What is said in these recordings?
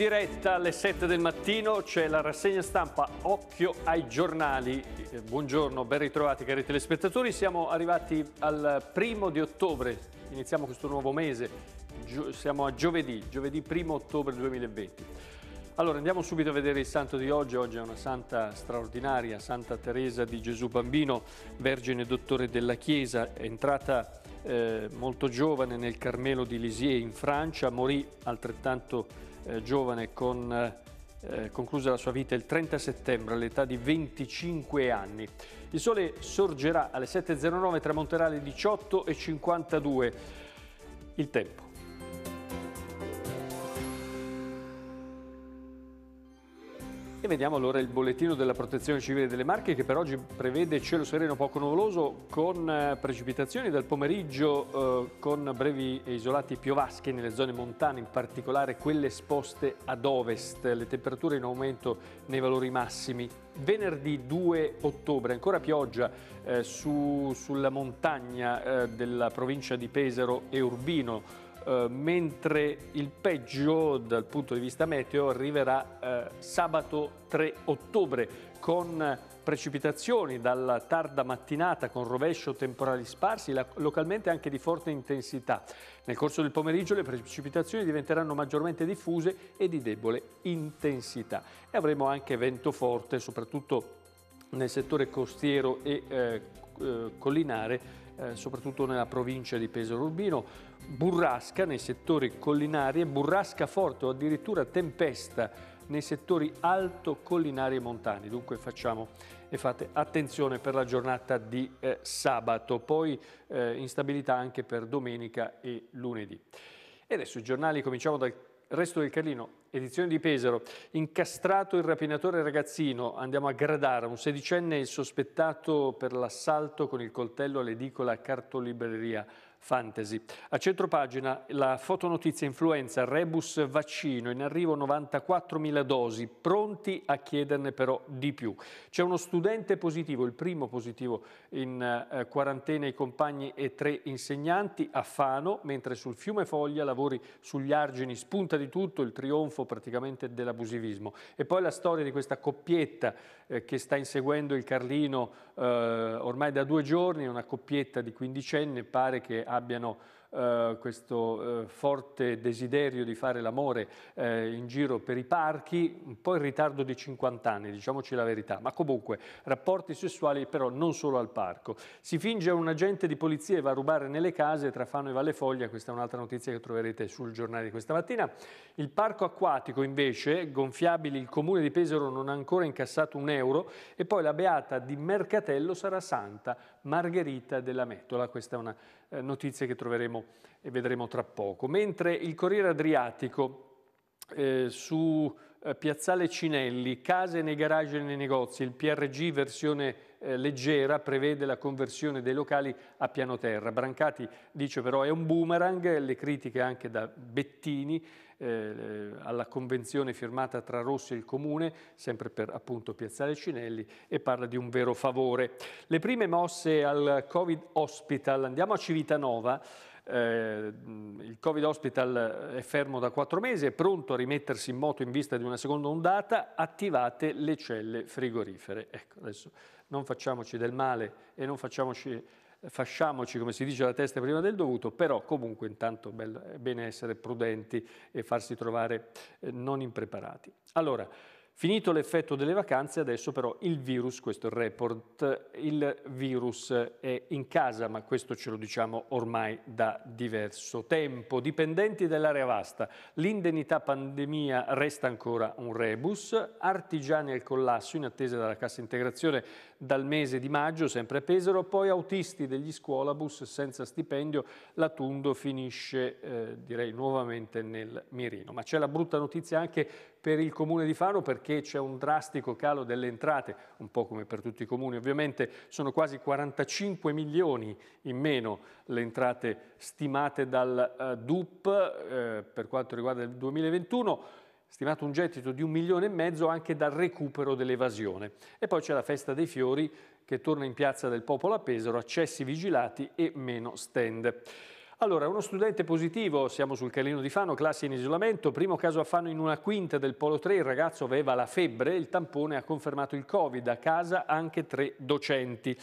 diretta alle 7 del mattino c'è la rassegna stampa Occhio ai giornali. Eh, buongiorno, ben ritrovati cari telespettatori. Siamo arrivati al primo di ottobre, iniziamo questo nuovo mese. Gio siamo a giovedì, giovedì 1 ottobre 2020. Allora andiamo subito a vedere il santo di oggi. Oggi è una santa straordinaria, Santa Teresa di Gesù Bambino, vergine dottore della Chiesa, è entrata eh, molto giovane nel Carmelo di Lisieux in Francia, morì altrettanto giovane eh, giovane con, eh, conclusa la sua vita il 30 settembre all'età di 25 anni. Il sole sorgerà alle 7.09, tramonterà alle 18.52. Il tempo. vediamo allora il bollettino della protezione civile delle Marche che per oggi prevede cielo sereno poco nuvoloso con eh, precipitazioni dal pomeriggio eh, con brevi e isolati piovaschi nelle zone montane, in particolare quelle esposte ad ovest, le temperature in aumento nei valori massimi. Venerdì 2 ottobre ancora pioggia eh, su, sulla montagna eh, della provincia di Pesaro e Urbino, eh, mentre il peggio dal punto di vista meteo arriverà eh, sabato 3 ottobre con precipitazioni dalla tarda mattinata con rovescio temporali sparsi, localmente anche di forte intensità. Nel corso del pomeriggio le precipitazioni diventeranno maggiormente diffuse e di debole intensità e avremo anche vento forte, soprattutto nel settore costiero e eh, eh collinare eh, soprattutto nella provincia di Pesaro Urbino, burrasca nei settori collinari e burrasca forte o addirittura tempesta nei settori alto, collinari e montani. Dunque facciamo e fate attenzione per la giornata di eh, sabato, poi eh, instabilità anche per domenica e lunedì. E adesso i giornali, cominciamo dal resto del Carlino. Edizione di Pesaro. Incastrato il rapinatore ragazzino, andiamo a gradare un sedicenne sospettato per l'assalto con il coltello all'edicola Cartolibreria fantasy. A centropagina la fotonotizia influenza Rebus vaccino, in arrivo 94.000 dosi, pronti a chiederne però di più. C'è uno studente positivo, il primo positivo in eh, quarantena, i compagni e tre insegnanti a Fano, mentre sul fiume Foglia lavori sugli argini, spunta di tutto il trionfo praticamente dell'abusivismo. E poi la storia di questa coppietta eh, che sta inseguendo il Carlino eh, ormai da due giorni una coppietta di quindicenne pare che abbiano eh, questo eh, forte desiderio di fare l'amore eh, in giro per i parchi, un po' in ritardo di 50 anni, diciamoci la verità, ma comunque rapporti sessuali però non solo al parco. Si finge un agente di polizia e va a rubare nelle case tra Fano e Vallefoglia, questa è un'altra notizia che troverete sul giornale di questa mattina. Il parco acquatico invece, gonfiabili, il comune di Pesaro non ha ancora incassato un euro e poi la beata di Mercatello sarà santa, Margherita della Metola, questa è una eh, notizie che troveremo e vedremo tra poco. Mentre il Corriere Adriatico eh, su eh, Piazzale Cinelli, case nei garage e nei negozi, il PRG versione eh, leggera prevede la conversione dei locali a piano terra. Brancati dice però è un boomerang, le critiche anche da Bettini eh, alla convenzione firmata tra Rossi e il Comune, sempre per appunto Piazzale Cinelli, e parla di un vero favore. Le prime mosse al Covid Hospital, andiamo a Civitanova, eh, il Covid Hospital è fermo da quattro mesi, è pronto a rimettersi in moto in vista di una seconda ondata, attivate le celle frigorifere. Ecco, adesso non facciamoci del male e non facciamoci, fasciamoci, come si dice, la testa prima del dovuto, però comunque intanto è bene essere prudenti e farsi trovare eh, non impreparati. Allora, finito l'effetto delle vacanze, adesso però il virus, questo è il report, il virus è in casa, ma questo ce lo diciamo ormai da diverso tempo. Dipendenti dell'area vasta, l'indennità pandemia resta ancora un rebus, artigiani al collasso in attesa dalla cassa integrazione dal mese di maggio, sempre a Pesaro, poi autisti degli scuolabus senza stipendio, l'Atundo finisce eh, direi nuovamente nel mirino. Ma c'è la brutta notizia anche per il comune di Faro perché c'è un drastico calo delle entrate, un po' come per tutti i comuni. Ovviamente sono quasi 45 milioni in meno le entrate stimate dal eh, DUP eh, per quanto riguarda il 2021 stimato un gettito di un milione e mezzo anche dal recupero dell'evasione. E poi c'è la festa dei fiori che torna in piazza del Popolo a Pesaro, accessi vigilati e meno stand. Allora, uno studente positivo, siamo sul Calino di Fano, classe in isolamento, primo caso a Fano in una quinta del Polo 3, il ragazzo aveva la febbre, il tampone ha confermato il Covid, a casa anche tre docenti.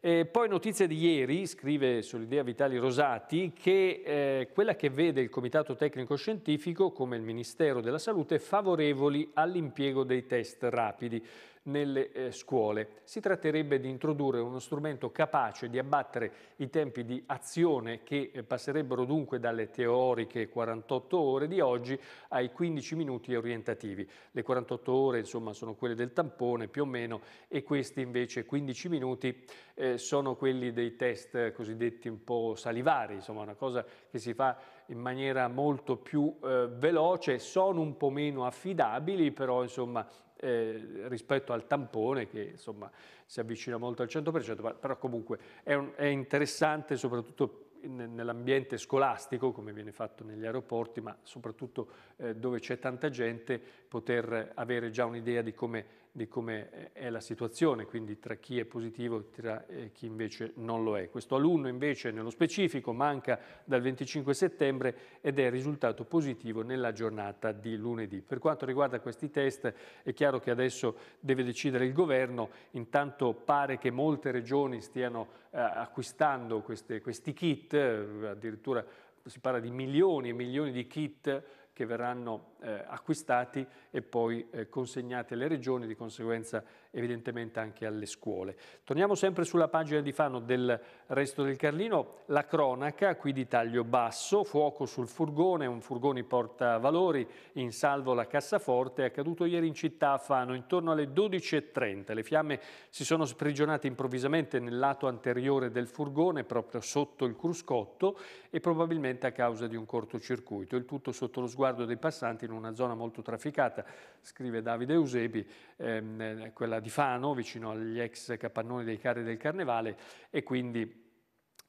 E eh, poi notizia di ieri, scrive sull'idea Vitali Rosati, che eh, quella che vede il Comitato Tecnico Scientifico, come il Ministero della Salute, favorevoli all'impiego dei test rapidi nelle eh, scuole. Si tratterebbe di introdurre uno strumento capace di abbattere i tempi di azione che eh, passerebbero dunque dalle teoriche 48 ore di oggi ai 15 minuti orientativi. Le 48 ore insomma sono quelle del tampone più o meno e questi invece 15 minuti eh, sono quelli dei test cosiddetti un po' salivari, insomma una cosa che si fa in maniera molto più eh, veloce, sono un po' meno affidabili però insomma eh, rispetto al tampone che insomma si avvicina molto al 100%, però comunque è, un, è interessante soprattutto nell'ambiente scolastico, come viene fatto negli aeroporti, ma soprattutto eh, dove c'è tanta gente, poter avere già un'idea di come di come è la situazione, quindi tra chi è positivo e tra eh, chi invece non lo è. Questo alunno invece nello specifico manca dal 25 settembre ed è risultato positivo nella giornata di lunedì. Per quanto riguarda questi test è chiaro che adesso deve decidere il governo, intanto pare che molte regioni stiano eh, acquistando queste, questi kit, eh, addirittura si parla di milioni e milioni di kit che verranno eh, acquistati e poi eh, consegnati alle regioni, di conseguenza evidentemente anche alle scuole. Torniamo sempre sulla pagina di Fano del resto del Carlino, la cronaca qui di taglio basso, fuoco sul furgone, un furgone porta valori, in salvo la cassaforte, è accaduto ieri in città a Fano intorno alle 12.30, le fiamme si sono sprigionate improvvisamente nel lato anteriore del furgone, proprio sotto il cruscotto e probabilmente a causa di un cortocircuito, il tutto sotto lo sguardo dei passanti in una zona molto trafficata, scrive Davide Eusebi, ehm, quella di Fano, vicino agli ex capannoni dei carri del Carnevale, e quindi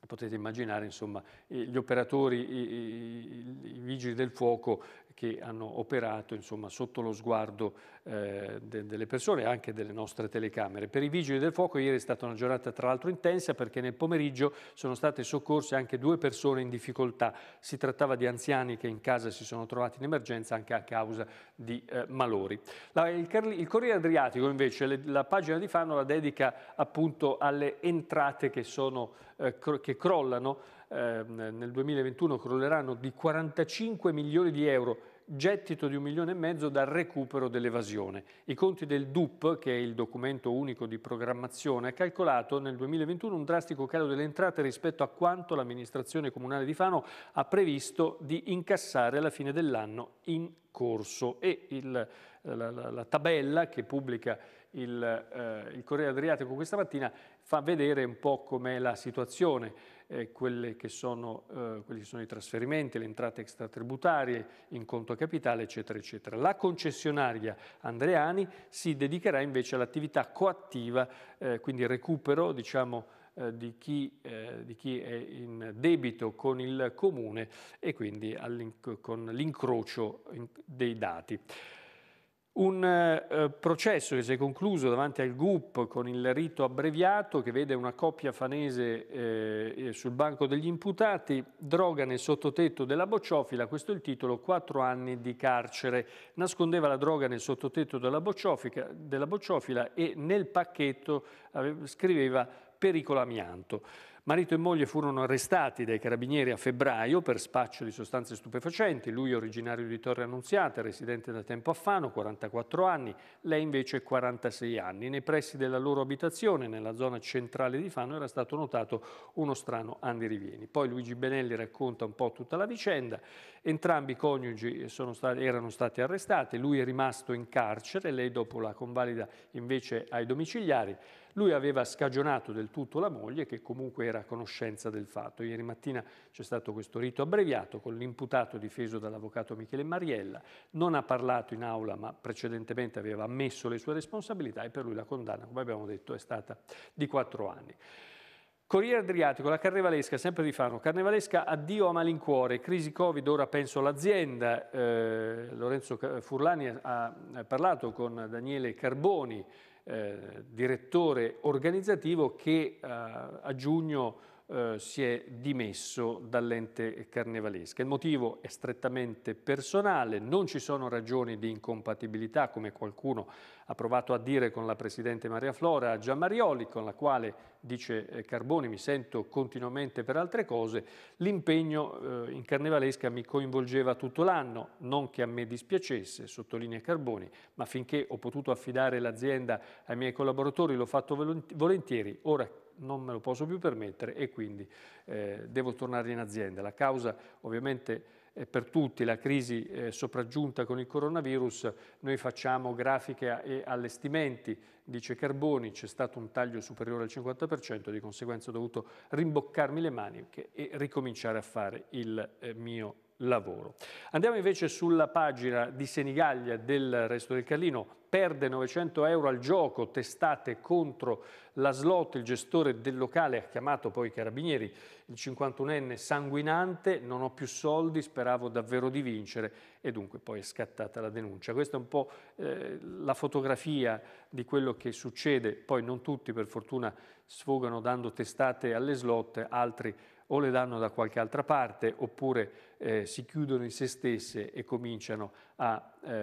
potete immaginare insomma, gli operatori, i, i, i, vigili del fuoco che hanno operato insomma, sotto lo sguardo eh, de, delle persone e anche delle nostre telecamere. Per i vigili del fuoco ieri è stata una giornata tra l'altro intensa perché nel pomeriggio sono state soccorse anche due persone in difficoltà. Si trattava di anziani che in casa si sono trovati in emergenza anche a causa di eh, malori. La, il, il, Corriere Adriatico invece le, la pagina di Fano la dedica appunto alle entrate che sono eh, che crollano, ehm, nel 2021 crolleranno di 45 milioni di euro gettito di un milione e mezzo dal recupero dell'evasione. I conti del DUP, che è il documento unico di programmazione, ha calcolato nel 2021 un drastico calo delle entrate rispetto a quanto l'amministrazione comunale di Fano ha previsto di incassare alla fine dell'anno in corso e il, la, la, la, tabella che pubblica il, eh, il Corriere Adriatico questa mattina fa vedere un po' com'è la situazione, eh, che sono, eh, quelli che sono i trasferimenti, le entrate extratributarie in conto capitale, eccetera, eccetera. La concessionaria Andreani si dedicherà invece all'attività coattiva, eh, quindi recupero, diciamo, eh, di chi, eh, di chi, è in debito con il comune e quindi con l'incrocio dei dati. Un eh, processo che si è concluso davanti al GUP con il rito abbreviato che vede una coppia fanese eh, eh, sul banco degli imputati, droga nel sottotetto della Bocciofila, questo è il titolo, quattro anni di carcere. Nascondeva la droga nel sottotetto della, della Bocciofila e nel pacchetto eh, scriveva pericolo amianto. Marito e moglie furono arrestati dai carabinieri a febbraio per spaccio di sostanze stupefacenti, lui originario di Torre Annunziata, residente da tempo a Fano, 44 anni, lei invece 46 anni. Nei pressi della loro abitazione, nella zona centrale di Fano, era stato notato uno strano andirivieni. Poi Luigi Benelli racconta un po' tutta la vicenda, entrambi i coniugi stati, erano stati arrestati, lui è rimasto in carcere, lei dopo la convalida invece ai domiciliari. Lui aveva scagionato del tutto la moglie che comunque era a conoscenza del fatto. Ieri mattina c'è stato questo rito abbreviato con l'imputato difeso dall'avvocato Michele Mariella, non ha parlato in aula ma precedentemente aveva ammesso le sue responsabilità e per lui la condanna, come abbiamo detto, è stata di quattro anni. Corriere Adriatico, la Carnevalesca, sempre di Fano. Carnevalesca, addio a malincuore, crisi Covid, ora penso all'azienda. Eh, Lorenzo Furlani ha, ha parlato con Daniele Carboni, eh, direttore organizzativo, che eh, a giugno eh, si è dimesso dall'ente carnevalesca. Il motivo è strettamente personale, non ci sono ragioni di incompatibilità, come qualcuno ha provato a dire con la Presidente Maria Flora Giammarioli, con la quale, dice eh, Carboni, mi sento continuamente per altre cose, l'impegno eh, in carnevalesca mi coinvolgeva tutto l'anno, non che a me dispiacesse, sottolinea Carboni, ma finché ho potuto affidare l'azienda ai miei collaboratori l'ho fatto volentieri, ora non me lo posso più permettere e quindi eh, devo tornare in azienda. La causa ovviamente è per tutti la crisi eh, sopraggiunta con il coronavirus, noi facciamo grafiche e allestimenti, dice Carboni, c'è stato un taglio superiore al 50%, di conseguenza ho dovuto rimboccarmi le maniche e ricominciare a fare il eh, mio lavoro. Andiamo invece sulla pagina di Senigallia del Resto del Carlino, perde 900 euro al gioco, testate contro la slot, il gestore del locale ha chiamato poi i carabinieri, il 51enne sanguinante, non ho più soldi, speravo davvero di vincere e dunque poi è scattata la denuncia. Questa è un po' eh, la fotografia di quello che succede, poi non tutti per fortuna sfogano dando testate alle slot, altri o le danno da qualche altra parte oppure eh, si chiudono in se stesse e cominciano a, eh,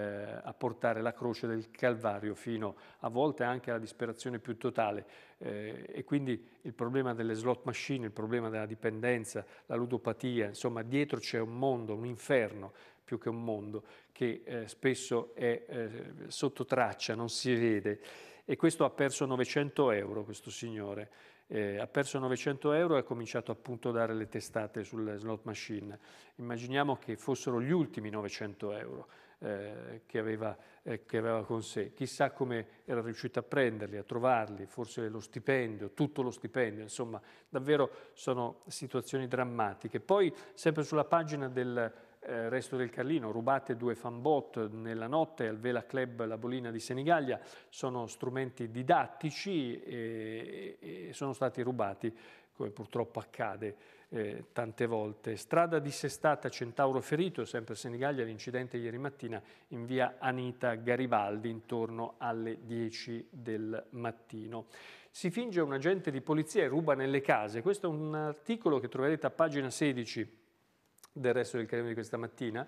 a, portare la croce del Calvario fino a volte anche alla disperazione più totale eh, e quindi il problema delle slot machine, il problema della dipendenza, la ludopatia, insomma dietro c'è un mondo, un inferno più che un mondo che eh, spesso è eh, sotto traccia, non si vede e questo ha perso 900 euro questo signore eh, ha perso 900 euro e ha cominciato appunto a dare le testate sulle slot machine. Immaginiamo che fossero gli ultimi 900 euro eh, che, aveva, eh, che, aveva, con sé. Chissà come era riuscito a prenderli, a trovarli, forse lo stipendio, tutto lo stipendio, insomma davvero sono situazioni drammatiche. Poi sempre sulla pagina del eh, Resto del Carlino, Rubate due fanbot nella notte al Vela Club La Bolina di Senigallia, sono strumenti didattici e, e sono stati rubati, come purtroppo accade eh, tante volte. Strada dissestata Centauro Ferito, sempre a Senigallia, l'incidente ieri mattina in via Anita Garibaldi intorno alle 10 del mattino si finge un agente di polizia e ruba nelle case. Questo è un articolo che troverete a pagina 16 del resto del Carremo di questa mattina,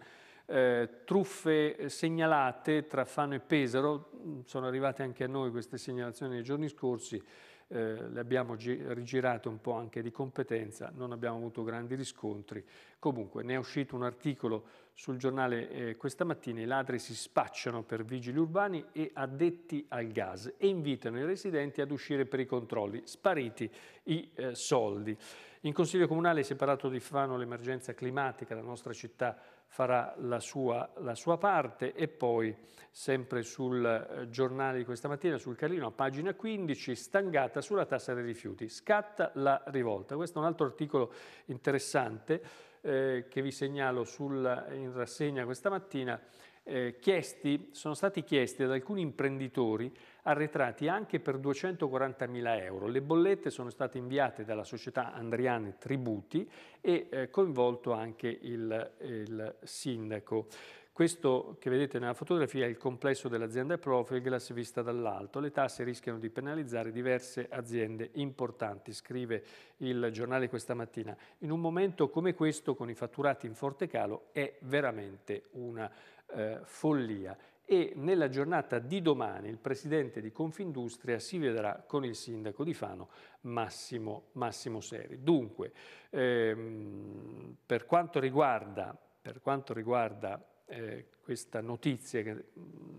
eh, truffe eh, segnalate tra Fano e Pesaro, mm, sono arrivate anche a noi queste segnalazioni nei giorni scorsi, eh, le abbiamo rigirate un po' anche di competenza, non abbiamo avuto grandi riscontri. Comunque ne è uscito un articolo sul giornale eh, questa mattina i ladri si spacciano per vigili urbani e addetti al gas e invitano i residenti ad uscire per i controlli, spariti i eh, soldi. In Consiglio Comunale si è parlato di Fano l'emergenza climatica, la nostra città farà la sua, la sua parte e poi sempre sul eh, giornale di questa mattina, sul Carlino, a pagina 15, stangata sulla tassa dei rifiuti, scatta la rivolta. Questo è un altro articolo interessante eh, che vi segnalo sul, in rassegna questa mattina. Eh, chiesti, sono stati chiesti ad alcuni imprenditori arretrati anche per 240.000 euro. Le bollette sono state inviate dalla società Andriane Tributi e eh, coinvolto anche il, il sindaco. Questo che vedete nella fotografia è il complesso dell'azienda Profilglass vista dall'alto. Le tasse rischiano di penalizzare diverse aziende importanti, scrive il giornale questa mattina. In un momento come questo, con i fatturati in forte calo, è veramente una eh, follia e nella giornata di domani il presidente di Confindustria si vedrà con il sindaco di Fano Massimo, Massimo Seri. Dunque, ehm, per quanto riguarda, per quanto riguarda eh, questa notizia che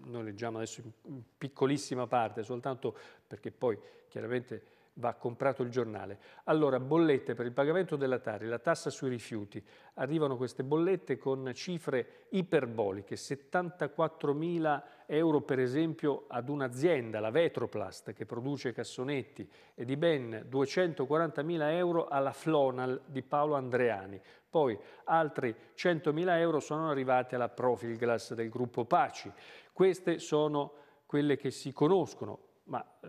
noi leggiamo adesso in piccolissima parte, soltanto perché poi chiaramente va comprato il giornale. Allora, bollette per il pagamento della Tari, la tassa sui rifiuti. Arrivano queste bollette con cifre iperboliche, 74.000 euro per esempio ad un'azienda, la Vetroplast, che produce cassonetti, e di ben 240.000 euro alla Flonal di Paolo Andreani. Poi altri 100.000 euro sono arrivati alla Profilglass del gruppo Paci. Queste sono quelle che si conoscono ma eh,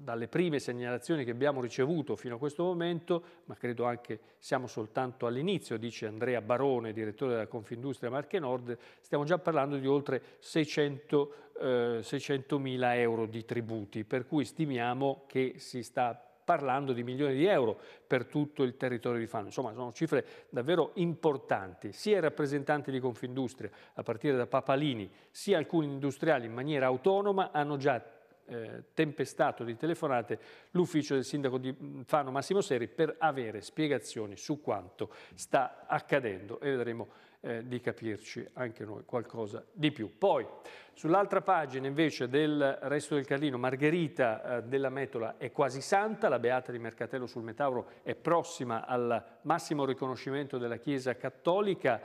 dalle prime segnalazioni che abbiamo ricevuto fino a questo momento, ma credo anche siamo soltanto all'inizio, dice Andrea Barone, direttore della Confindustria Marche Nord, stiamo già parlando di oltre 600, eh, 600 mila euro di tributi, per cui stimiamo che si sta parlando di milioni di euro per tutto il territorio di Fano. Insomma, sono cifre davvero importanti, sia i rappresentanti di Confindustria, a partire da Papalini, sia alcuni industriali in maniera autonoma hanno già eh, tempestato di telefonate l'ufficio del sindaco di mm, Fano Massimo Seri per avere spiegazioni su quanto sta accadendo e vedremo eh, di capirci anche noi qualcosa di più. Poi, sull'altra pagina invece del resto del Carlino, Margherita eh, della Metola è quasi santa, la Beata di Mercatello sul Metauro è prossima al massimo riconoscimento della Chiesa cattolica,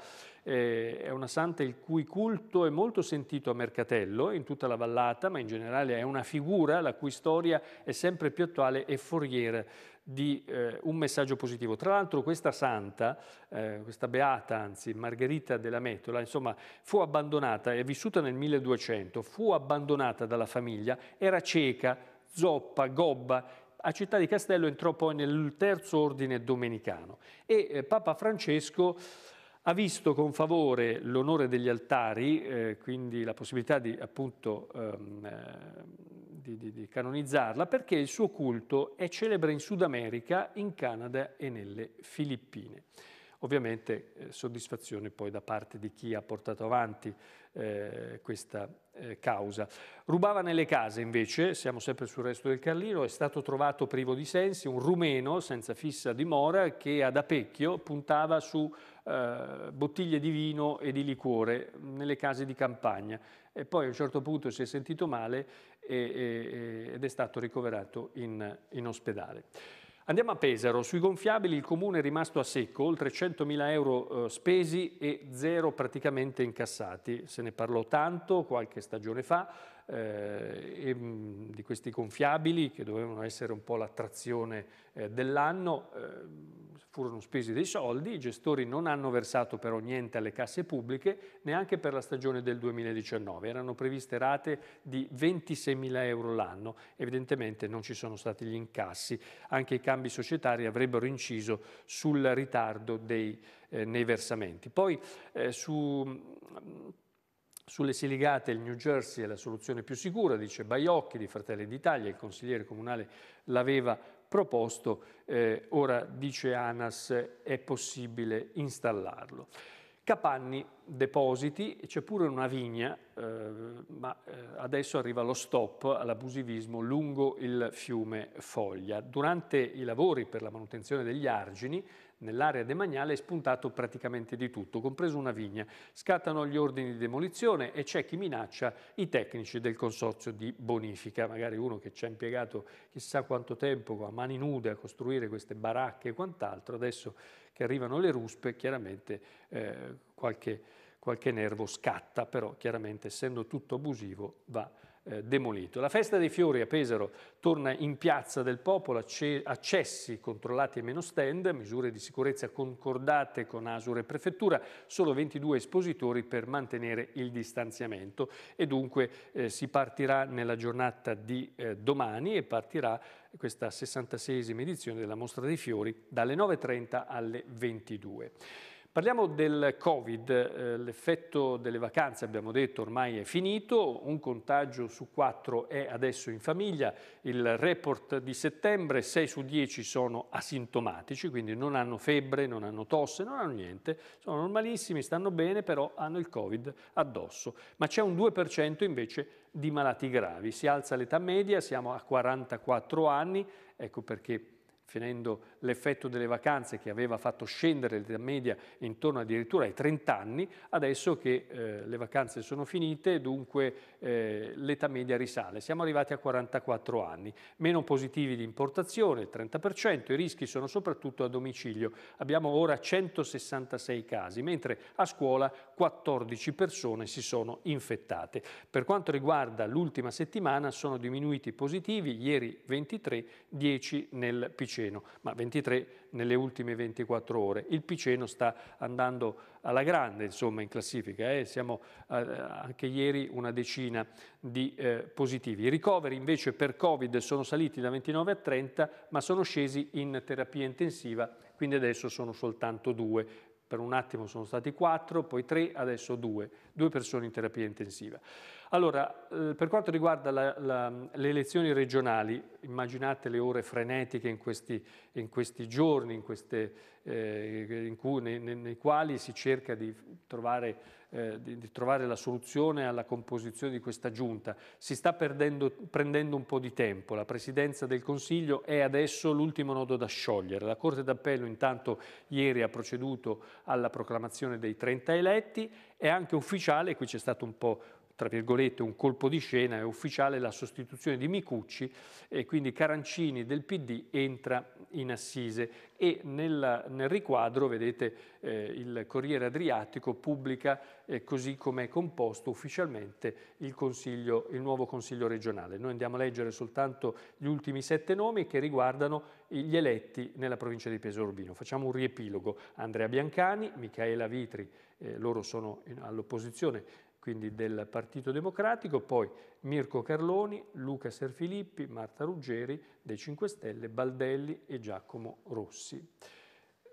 eh, è una santa il cui culto è molto sentito a Mercatello, in tutta la vallata, ma in generale è una figura la cui storia è sempre più attuale e foriera di eh, un messaggio positivo. Tra l'altro questa santa, eh, questa beata anzi, Margherita della Metola, insomma, fu abbandonata, è vissuta nel 1200, fu abbandonata dalla famiglia, era cieca, zoppa, gobba, a Città di Castello entrò poi nel terzo ordine domenicano e eh, Papa Francesco ha visto con favore l'onore degli altari, eh, quindi la possibilità di, appunto, ehm, eh, di, di, di, canonizzarla, perché il suo culto è celebre in Sud America, in Canada e nelle Filippine. Ovviamente eh, soddisfazione poi da parte di chi ha portato avanti eh, questa eh, causa. Rubava nelle case invece, siamo sempre sul resto del Carlino, è stato trovato privo di sensi un rumeno senza fissa dimora che ad Apecchio puntava su eh, bottiglie di vino e di liquore nelle case di campagna e poi a un certo punto si è sentito male e, e, ed è stato ricoverato in, in ospedale. Andiamo a Pesaro, sui gonfiabili il comune è rimasto a secco, oltre 100.000 euro eh, spesi e zero praticamente incassati, se ne parlò tanto qualche stagione fa, eh, e, mm, di questi gonfiabili che dovevano essere un po' l'attrazione eh, dell'anno, eh, furono spesi dei soldi, i gestori non hanno versato però niente alle casse pubbliche neanche per la stagione del 2019, erano previste rate di 26 mila euro l'anno, evidentemente non ci sono stati gli incassi, anche i cambi societari avrebbero inciso sul ritardo dei, eh, nei versamenti. Poi eh, su mm, sulle siligate il New Jersey è la soluzione più sicura, dice Baiocchi di Fratelli d'Italia, il consigliere comunale l'aveva proposto, eh, ora dice ANAS è possibile installarlo. Capanni depositi, c'è pure una vigna, eh, ma eh, adesso arriva lo stop all'abusivismo lungo il fiume Foglia. Durante i lavori per la manutenzione degli argini, nell'area demaniale è spuntato praticamente di tutto, compreso una vigna. Scattano gli ordini di demolizione e c'è chi minaccia i tecnici del consorzio di bonifica, magari uno che ci ha impiegato chissà quanto tempo a mani nude a costruire queste baracche e quant'altro, adesso che arrivano le ruspe, chiaramente eh, qualche, qualche nervo scatta, però chiaramente essendo tutto abusivo va eh, demolito. La festa dei fiori a Pesaro torna in piazza del popolo, accessi controllati e meno stand, misure di sicurezza concordate con Asure e Prefettura, solo 22 espositori per mantenere il distanziamento e dunque eh, si partirà nella giornata di eh, domani e partirà questa 66esima edizione della Mostra dei Fiori dalle 9.30 alle 22. Parliamo del Covid, eh, l'effetto delle vacanze abbiamo detto ormai è finito, un contagio su quattro è adesso in famiglia, il report di settembre 6 su 10 sono asintomatici, quindi non hanno febbre, non hanno tosse, non hanno niente, sono normalissimi, stanno bene, però hanno il Covid addosso. Ma c'è un 2% invece di malati gravi, si alza l'età media, siamo a 44 anni, ecco perché finendo l'effetto delle vacanze che aveva fatto scendere l'età media intorno addirittura ai 30 anni, adesso che eh, le vacanze sono finite, dunque eh, l'età media risale. Siamo arrivati a 44 anni. Meno positivi di importazione, il 30%, i rischi sono soprattutto a domicilio. Abbiamo ora 166 casi, mentre a scuola 14 persone si sono infettate. Per quanto riguarda l'ultima settimana sono diminuiti i positivi, ieri 23, 10 nel Piceno, ma 23 23 nelle ultime 24 ore. Il Piceno sta andando alla grande insomma, in classifica, eh? siamo eh, anche ieri una decina di eh, positivi. I ricoveri invece per Covid sono saliti da 29 a 30 ma sono scesi in terapia intensiva, quindi adesso sono soltanto due per un attimo sono stati quattro, poi tre, adesso due. Due persone in terapia intensiva. Allora, eh, per quanto riguarda la, la, le elezioni regionali, immaginate le ore frenetiche in questi, in questi giorni, in queste, eh, in cui, nei, nei, quali si cerca di trovare, eh, di, di trovare, la soluzione alla composizione di questa giunta. Si sta perdendo, prendendo un po' di tempo, la Presidenza del Consiglio è adesso l'ultimo nodo da sciogliere. La Corte d'Appello intanto ieri ha proceduto alla proclamazione dei 30 eletti, è anche ufficiale, qui c'è stato un po' tra virgolette, un colpo di scena, è ufficiale la sostituzione di Micucci e quindi Carancini del PD entra in assise e nel, nel riquadro, vedete, eh, il Corriere Adriatico pubblica eh, così come è composto ufficialmente il, il nuovo Consiglio regionale. Noi andiamo a leggere soltanto gli ultimi sette nomi che riguardano gli eletti nella provincia di Pesaro Urbino. Facciamo un riepilogo. Andrea Biancani, Michaela Vitri, eh, loro sono all'opposizione quindi del Partito Democratico, poi Mirko Carloni, Luca Serfilippi, Marta Ruggeri dei 5 Stelle, Baldelli e Giacomo Rossi.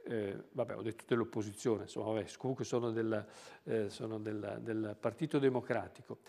Eh, vabbè, ho detto dell'opposizione, insomma, vabbè, comunque sono, della, eh, sono della, del Partito Democratico.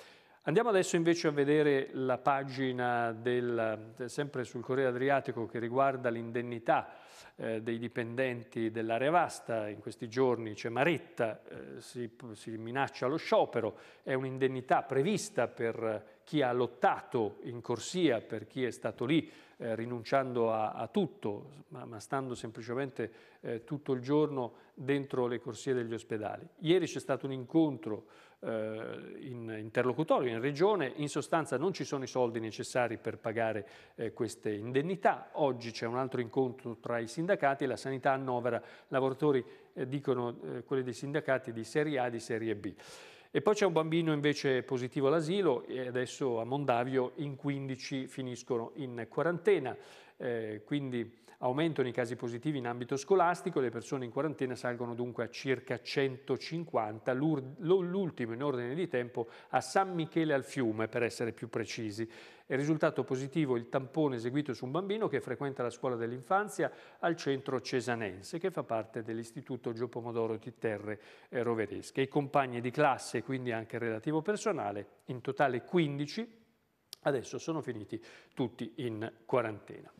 Andiamo adesso invece a vedere la pagina del, sempre sul Corriere Adriatico che riguarda l'indennità eh, dei dipendenti dell'area vasta. In questi giorni c'è Maretta, eh, si, si, minaccia lo sciopero, è un'indennità prevista per chi ha lottato in corsia, per chi è stato lì eh, rinunciando a, a tutto, ma, ma, stando semplicemente eh, tutto il giorno dentro le corsie degli ospedali. Ieri c'è stato un incontro eh, in interlocutorio, in regione, in sostanza non ci sono i soldi necessari per pagare eh, queste indennità, oggi c'è un altro incontro tra i sindacati e la sanità annovera lavoratori, eh, dicono quelli dei sindacati, di serie A e di serie B. E poi c'è un bambino invece positivo all'asilo e adesso a Mondavio in 15 finiscono in quarantena, eh, quindi Aumentano i casi positivi in ambito scolastico, le persone in quarantena salgono dunque a circa 150, l'ultimo in ordine di tempo a San Michele al Fiume, per essere più precisi. È risultato positivo il tampone eseguito su un bambino che frequenta la scuola dell'infanzia al centro cesanense, che fa parte dell'Istituto Gio Pomodoro di Terre eh, Roveresche. I compagni di classe, e quindi anche il relativo personale, in totale 15, adesso sono finiti tutti in quarantena.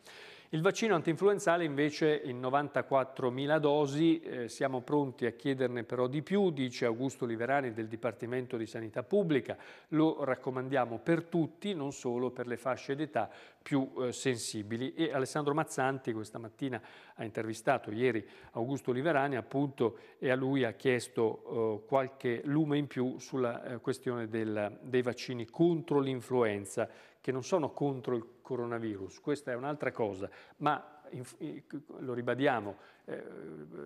Il vaccino antinfluenzale invece in 94.000 dosi, eh, siamo pronti a chiederne però di più, dice Augusto Liverani del Dipartimento di Sanità Pubblica, lo raccomandiamo per tutti, non solo per le fasce d'età più eh, sensibili. E Alessandro Mazzanti questa mattina ha intervistato ieri Augusto Liverani appunto e a lui ha chiesto eh, qualche lume in più sulla eh, questione del, dei vaccini contro l'influenza che non sono contro il coronavirus, questa è un'altra cosa, ma lo ribadiamo, eh,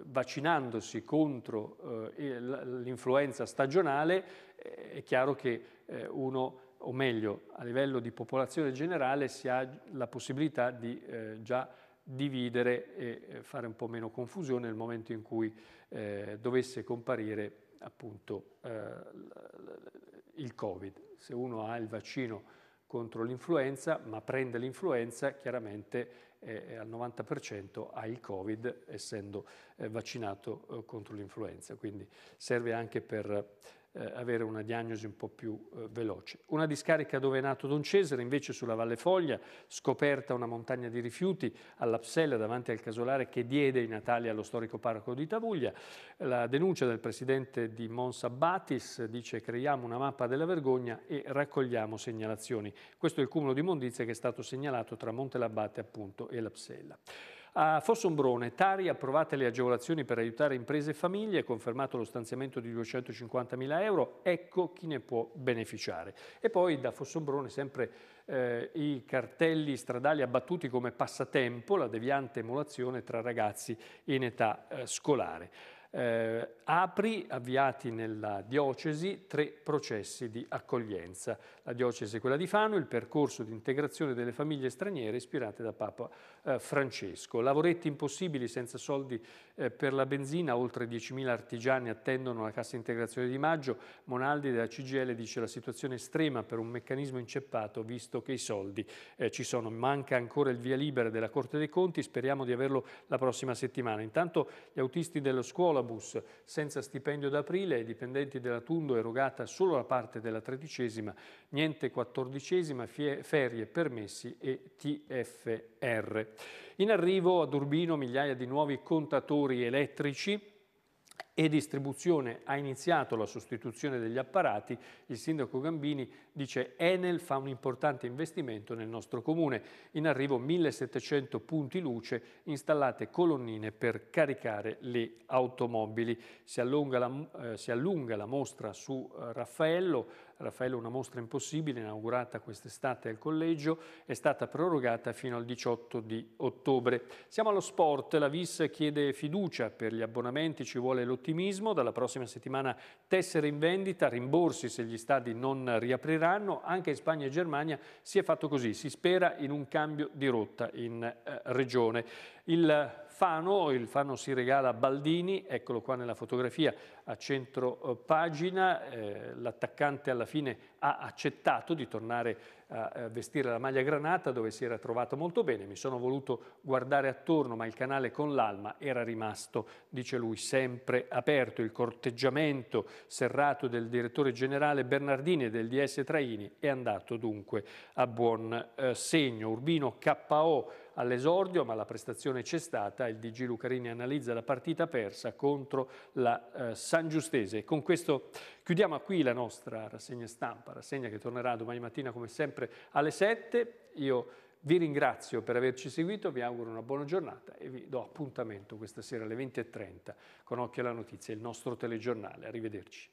vaccinandosi contro eh, l'influenza stagionale eh, è chiaro che eh, uno, o meglio, a livello di popolazione generale si ha la possibilità di eh, già dividere e eh, fare un po' meno confusione nel momento in cui dovesse comparire appunto il Covid. Se uno ha il vaccino contro l'influenza, ma prende l'influenza chiaramente eh, eh al 90% ha il Covid essendo eh, vaccinato eh, contro l'influenza, quindi serve anche per eh, avere una diagnosi un po' più eh, veloce. Una discarica dove è nato Don Cesare, invece sulla Valle Foglia, scoperta una montagna di rifiuti alla Psella davanti al casolare che diede i natali allo storico parco di Tavuglia. La denuncia del presidente di Monsa Batis dice creiamo una mappa della vergogna e raccogliamo segnalazioni. Questo è il cumulo di mondizie che è stato segnalato tra Monte Labbate appunto, e Psella. A ah, Fossombrone, Tari, approvate le agevolazioni per aiutare imprese e famiglie, confermato lo stanziamento di 250.000 euro, ecco chi ne può beneficiare. E poi da Fossombrone sempre eh, i cartelli stradali abbattuti come passatempo, la deviante emulazione tra ragazzi in età eh, scolare eh, apri, avviati nella diocesi, tre processi di accoglienza. La diocesi è quella di Fano, il percorso di integrazione delle famiglie straniere ispirate da Papa eh, Francesco. Lavoretti impossibili senza soldi eh, per la benzina, oltre 10.000 artigiani attendono la cassa integrazione di maggio. Monaldi della CGL dice la situazione estrema per un meccanismo inceppato visto che i soldi eh, ci sono. Manca ancora il via libera della Corte dei Conti, speriamo di averlo la prossima settimana. Intanto gli autisti della scuola scuolabus senza stipendio d'aprile ai dipendenti della Tundo erogata solo la parte della tredicesima, niente quattordicesima, ferie, permessi e TFR. In arrivo ad Urbino migliaia di nuovi contatori elettrici e distribuzione ha iniziato la sostituzione degli apparati, il sindaco Gambini dice Enel fa un importante investimento nel nostro comune. In arrivo 1700 punti luce, installate colonnine per caricare le automobili. Si allunga la, eh, si allunga la mostra su eh, Raffaello, Raffaello una mostra impossibile, inaugurata quest'estate al collegio, è stata prorogata fino al 18 di ottobre. Siamo allo sport, la VIS chiede fiducia per gli abbonamenti, ci vuole l'ottimismo, dalla prossima settimana tessere in vendita, rimborsi se gli stadi non riapriranno, anche in Spagna e Germania si è fatto così, si spera in un cambio di rotta in eh, regione. Il Fano, il Fano si regala a Baldini, eccolo qua nella fotografia a centro eh, pagina, eh, l'attaccante alla fine ha accettato di tornare a eh, vestire la maglia granata dove si era trovato molto bene, mi sono voluto guardare attorno ma il canale con l'alma era rimasto, dice lui, sempre aperto, il corteggiamento serrato del direttore generale Bernardini e del DS Traini è andato dunque a buon eh, segno. Urbino KO all'esordio, ma la prestazione c'è stata. Il DG Lucarini analizza la partita persa contro la eh, San Giustese. Con questo chiudiamo qui la nostra rassegna stampa, rassegna che tornerà domani mattina come sempre alle 7. Io vi ringrazio per averci seguito, vi auguro una buona giornata e vi do appuntamento questa sera alle 20.30 con Occhio alla Notizia, il nostro telegiornale. Arrivederci.